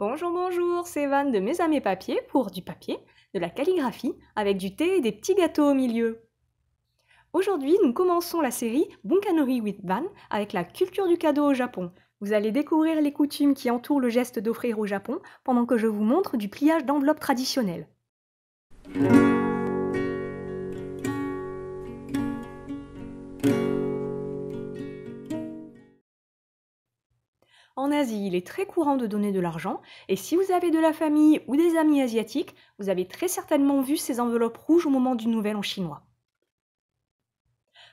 Bonjour, bonjour, c'est Van de Mes Amis Papier pour du papier, de la calligraphie, avec du thé et des petits gâteaux au milieu. Aujourd'hui, nous commençons la série Bunkanori with Van avec la culture du cadeau au Japon. Vous allez découvrir les coutumes qui entourent le geste d'offrir au Japon pendant que je vous montre du pliage d'enveloppes traditionnelles. En Asie, il est très courant de donner de l'argent, et si vous avez de la famille ou des amis asiatiques, vous avez très certainement vu ces enveloppes rouges au moment du Nouvel An chinois.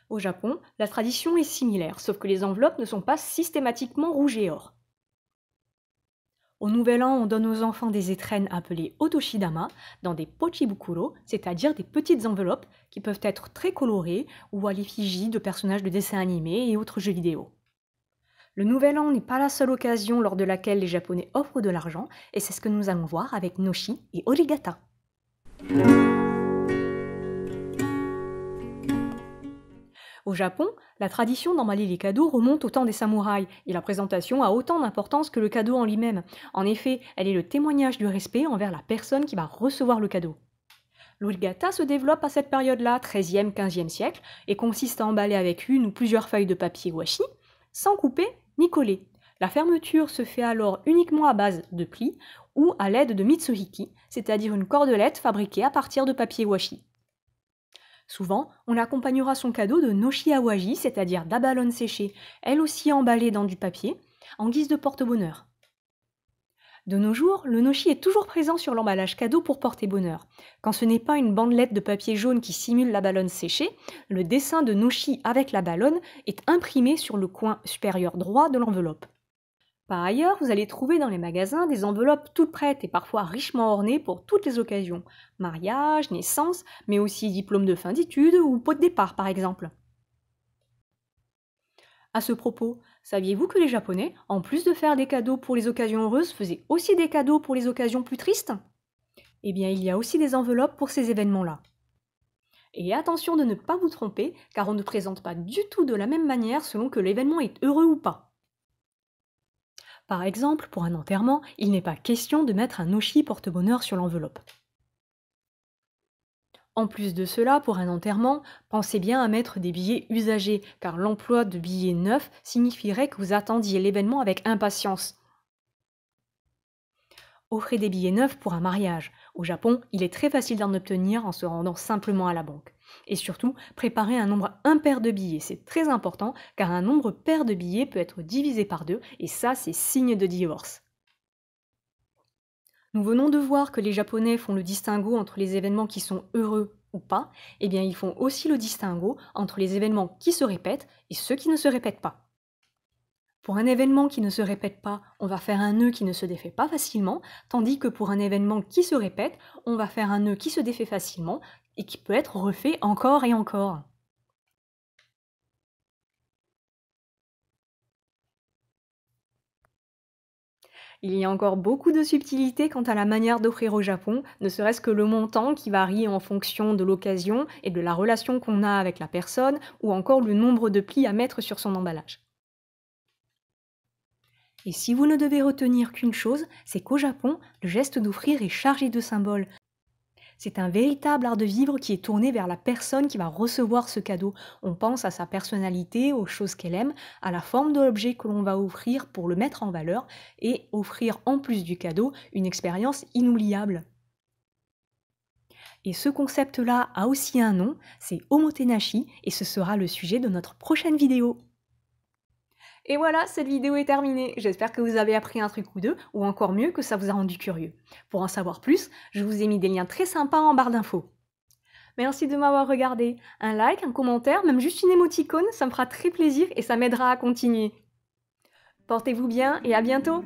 Au Japon, la tradition est similaire, sauf que les enveloppes ne sont pas systématiquement rouges et or. Au Nouvel An, on donne aux enfants des étrennes appelées otoshidama dans des pochibukuro, c'est-à-dire des petites enveloppes qui peuvent être très colorées ou à l'effigie de personnages de dessins animés et autres jeux vidéo. Le nouvel an n'est pas la seule occasion lors de laquelle les Japonais offrent de l'argent, et c'est ce que nous allons voir avec Noshi et Origata. Au Japon, la tradition d'emballer les cadeaux remonte au temps des samouraïs, et la présentation a autant d'importance que le cadeau en lui-même. En effet, elle est le témoignage du respect envers la personne qui va recevoir le cadeau. L'origata se développe à cette période-là, 13e, 15e siècle, et consiste à emballer avec une ou plusieurs feuilles de papier washi, sans couper ni La fermeture se fait alors uniquement à base de plis ou à l'aide de mitsuhiki, c'est-à-dire une cordelette fabriquée à partir de papier washi. Souvent, on accompagnera son cadeau de noshi awaji, c'est-à-dire d'abalone séchée, elle aussi emballée dans du papier, en guise de porte-bonheur. De nos jours, le noshi est toujours présent sur l'emballage cadeau pour porter bonheur. Quand ce n'est pas une bandelette de papier jaune qui simule la ballonne séchée, le dessin de noshi avec la ballonne est imprimé sur le coin supérieur droit de l'enveloppe. Par ailleurs, vous allez trouver dans les magasins des enveloppes toutes prêtes et parfois richement ornées pour toutes les occasions. Mariage, naissance, mais aussi diplôme de fin d'études ou pot de départ par exemple. À ce propos, Saviez-vous que les Japonais, en plus de faire des cadeaux pour les occasions heureuses, faisaient aussi des cadeaux pour les occasions plus tristes Eh bien, il y a aussi des enveloppes pour ces événements-là. Et attention de ne pas vous tromper, car on ne présente pas du tout de la même manière selon que l'événement est heureux ou pas. Par exemple, pour un enterrement, il n'est pas question de mettre un oshi porte-bonheur sur l'enveloppe. En plus de cela, pour un enterrement, pensez bien à mettre des billets usagés, car l'emploi de billets neufs signifierait que vous attendiez l'événement avec impatience. Offrez des billets neufs pour un mariage. Au Japon, il est très facile d'en obtenir en se rendant simplement à la banque. Et surtout, préparez un nombre impair de billets, c'est très important, car un nombre pair de billets peut être divisé par deux, et ça, c'est signe de divorce. Nous venons de voir que les Japonais font le distinguo entre les événements qui sont heureux ou pas, et eh bien ils font aussi le distinguo entre les événements qui se répètent et ceux qui ne se répètent pas. Pour un événement qui ne se répète pas, on va faire un nœud qui ne se défait pas facilement, tandis que pour un événement qui se répète, on va faire un nœud qui se défait facilement et qui peut être refait encore et encore. Il y a encore beaucoup de subtilités quant à la manière d'offrir au Japon, ne serait-ce que le montant qui varie en fonction de l'occasion et de la relation qu'on a avec la personne, ou encore le nombre de plis à mettre sur son emballage. Et si vous ne devez retenir qu'une chose, c'est qu'au Japon, le geste d'offrir est chargé de symboles, c'est un véritable art de vivre qui est tourné vers la personne qui va recevoir ce cadeau. On pense à sa personnalité, aux choses qu'elle aime, à la forme de l'objet que l'on va offrir pour le mettre en valeur et offrir en plus du cadeau une expérience inoubliable. Et ce concept-là a aussi un nom, c'est Omotenashi, et ce sera le sujet de notre prochaine vidéo. Et voilà, cette vidéo est terminée. J'espère que vous avez appris un truc ou deux, ou encore mieux, que ça vous a rendu curieux. Pour en savoir plus, je vous ai mis des liens très sympas en barre d'infos. Merci de m'avoir regardé. Un like, un commentaire, même juste une émoticône, ça me fera très plaisir et ça m'aidera à continuer. Portez-vous bien et à bientôt